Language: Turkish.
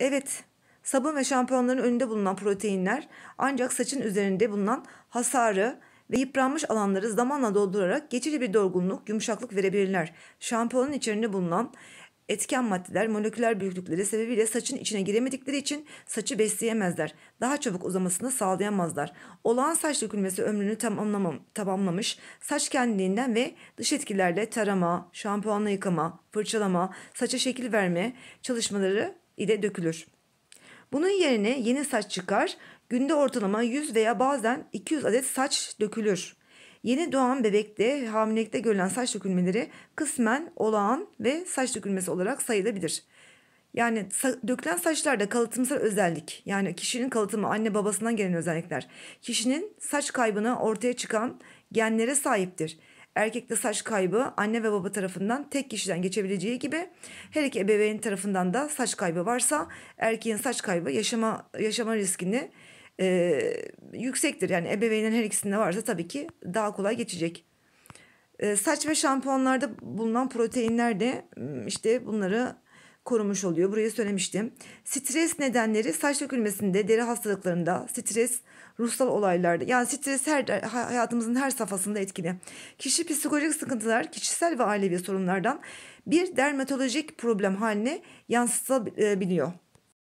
Evet, sabun ve şampuanların önünde bulunan proteinler ancak saçın üzerinde bulunan hasarı ve yıpranmış alanları zamanla doldurarak geçici bir dolgunluk, yumuşaklık verebilirler. Şampuanın içerisinde bulunan etken maddeler moleküler büyüklükleri sebebiyle saçın içine giremedikleri için saçı besleyemezler. Daha çabuk uzamasını sağlayamazlar. Olağan saç dökülmesi ömrünü tamamlamam, tamamlamış, saç kendiliğinden ve dış etkilerle tarama, şampuanla yıkama, fırçalama, saça şekil verme çalışmaları ile dökülür. Bunun yerine yeni saç çıkar, günde ortalama 100 veya bazen 200 adet saç dökülür. Yeni doğan bebekte hamilelikte görülen saç dökülmeleri kısmen olağan ve saç dökülmesi olarak sayılabilir. Yani dökülen saçlarda kalıtımsal özellik yani kişinin kalıtımı anne babasından gelen özellikler kişinin saç kaybına ortaya çıkan genlere sahiptir. Erkekte saç kaybı anne ve baba tarafından tek kişiden geçebileceği gibi her iki ebeveyn tarafından da saç kaybı varsa erkeğin saç kaybı yaşama yaşama riskini e, yüksektir. Yani ebeveynin her ikisinde varsa tabii ki daha kolay geçecek. E, saç ve şampuanlarda bulunan proteinler de işte bunları korumuş oluyor. Burayı söylemiştim. Stres nedenleri saç dökülmesinde, deri hastalıklarında, stres ruhsal olaylarda. Yani stres her hayatımızın her safhasında etkili. Kişi psikolojik sıkıntılar, kişisel ve ailevi sorunlardan bir dermatolojik problem haline yansıtabiliyor.